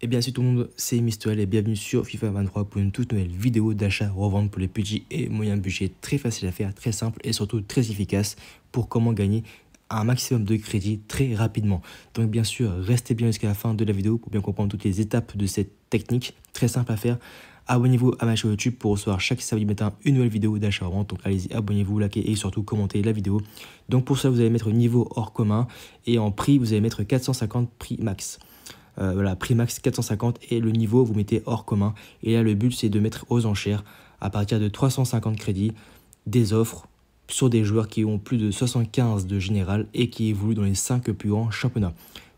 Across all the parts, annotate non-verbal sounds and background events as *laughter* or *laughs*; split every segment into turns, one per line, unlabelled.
Et eh bien sûr tout le monde, c'est Mistuel et bienvenue sur FIFA 23 pour une toute nouvelle vidéo d'achat-revente pour les petits et moyens budgets. Très facile à faire, très simple et surtout très efficace pour comment gagner un maximum de crédit très rapidement. Donc bien sûr, restez bien jusqu'à la fin de la vidéo pour bien comprendre toutes les étapes de cette technique très simple à faire. Abonnez-vous à ma chaîne YouTube pour recevoir chaque samedi matin une nouvelle vidéo d'achat-revente. Donc allez-y, abonnez-vous, likez et surtout commentez la vidéo. Donc pour ça, vous allez mettre niveau hors commun et en prix, vous allez mettre 450 prix max. Euh, voilà, prix max 450 et le niveau vous mettez hors commun. Et là le but c'est de mettre aux enchères à partir de 350 crédits des offres sur des joueurs qui ont plus de 75 de général et qui évoluent dans les 5 plus grands championnats.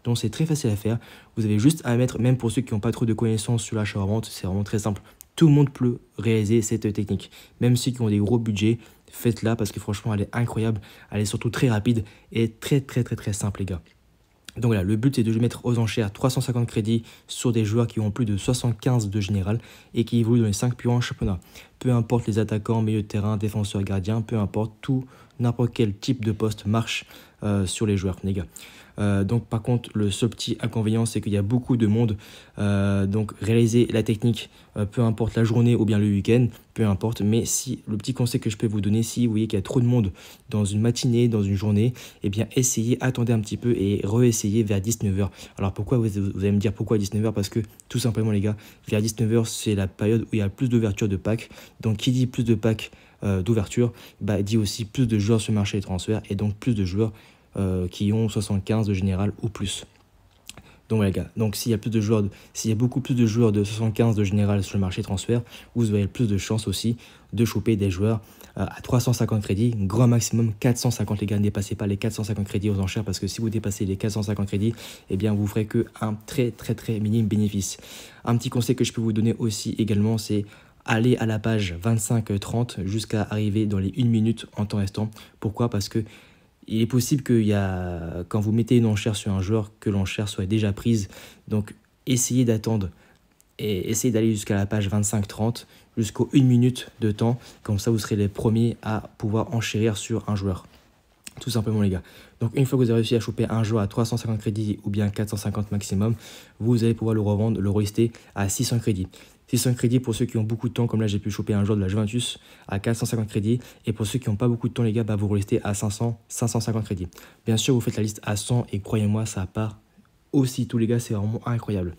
Donc c'est très facile à faire, vous avez juste à mettre, même pour ceux qui n'ont pas trop de connaissances sur l'achat-vente, c'est vraiment très simple. Tout le monde peut réaliser cette technique, même ceux qui ont des gros budgets, faites-la parce que franchement elle est incroyable, elle est surtout très rapide et très très très très simple les gars. Donc voilà, le but est de mettre aux enchères 350 crédits sur des joueurs qui ont plus de 75 de général et qui évoluent dans les 5 plus en championnats peu importe les attaquants, milieu de terrain, défenseurs, gardiens, peu importe, tout, n'importe quel type de poste marche euh, sur les joueurs, les gars. Euh, donc par contre, le seul petit inconvénient, c'est qu'il y a beaucoup de monde. Euh, donc réaliser la technique, peu importe la journée ou bien le week-end, peu importe. Mais si le petit conseil que je peux vous donner, si vous voyez qu'il y a trop de monde dans une matinée, dans une journée, eh bien essayez, attendez un petit peu et re-essayez vers 19h. Alors pourquoi vous, allez me dire pourquoi 19h Parce que tout simplement les gars, vers 19h c'est la période où il y a plus d'ouverture de pack. Donc qui dit plus de packs euh, d'ouverture, bah, dit aussi plus de joueurs sur le marché des transferts et donc plus de joueurs euh, qui ont 75 de général ou plus. Donc les gars, donc s'il y a plus de joueurs, s'il beaucoup plus de joueurs de 75 de général sur le marché transferts, vous avez plus de chances aussi de choper des joueurs euh, à 350 crédits, grand maximum 450 les gars, ne dépassez pas les 450 crédits aux enchères parce que si vous dépassez les 450 crédits, eh bien vous ferez que un très très très minime bénéfice. Un petit conseil que je peux vous donner aussi également, c'est aller à la page 25-30 jusqu'à arriver dans les 1 minute en temps restant. Pourquoi Parce que il est possible que y a, quand vous mettez une enchère sur un joueur, que l'enchère soit déjà prise. Donc essayez d'attendre et essayez d'aller jusqu'à la page 25-30, jusqu'aux 1 minute de temps. Comme ça, vous serez les premiers à pouvoir enchérir sur un joueur. Tout simplement les gars. Donc une fois que vous avez réussi à choper un joueur à 350 crédits ou bien 450 maximum, vous allez pouvoir le revendre, le rester à 600 crédits. 600 crédits pour ceux qui ont beaucoup de temps, comme là j'ai pu choper un joueur de la Juventus à 450 crédits. Et pour ceux qui n'ont pas beaucoup de temps, les gars, bah, vous restez à 500, 550 crédits. Bien sûr, vous faites la liste à 100 et croyez-moi, ça part aussi tous les gars, c'est vraiment incroyable.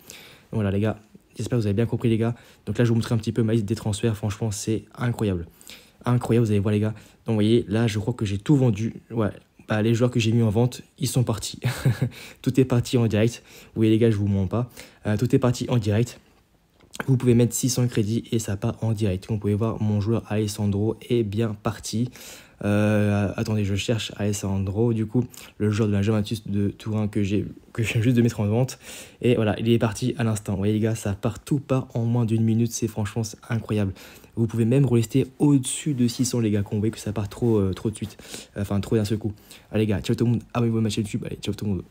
Voilà les gars, j'espère que vous avez bien compris les gars. Donc là, je vous montrer un petit peu ma liste des transferts, franchement, c'est incroyable. Incroyable, vous allez voir les gars. Donc vous voyez, là, je crois que j'ai tout vendu. Ouais, bah, les joueurs que j'ai mis en vente, ils sont partis. *laughs* tout est parti en direct. Oui, les gars, je vous mens pas. Euh, tout est parti en direct. Vous pouvez mettre 600 crédits et ça part en direct. Vous pouvez voir mon joueur Alessandro est bien parti. Euh, attendez, je cherche Alessandro, du coup, le joueur de la Juventus de Tourin que j'ai que je viens juste de mettre en vente. Et voilà, il est parti à l'instant. Vous voyez les gars, ça part tout pas en moins d'une minute. C'est franchement incroyable. Vous pouvez même rester au-dessus de 600 les gars, vous voyez que ça part trop, euh, trop de suite. Enfin, trop d'un seul coup. Allez les gars, ciao tout le monde. Abonnez-vous à ma chaîne YouTube. Allez, ciao tout le monde.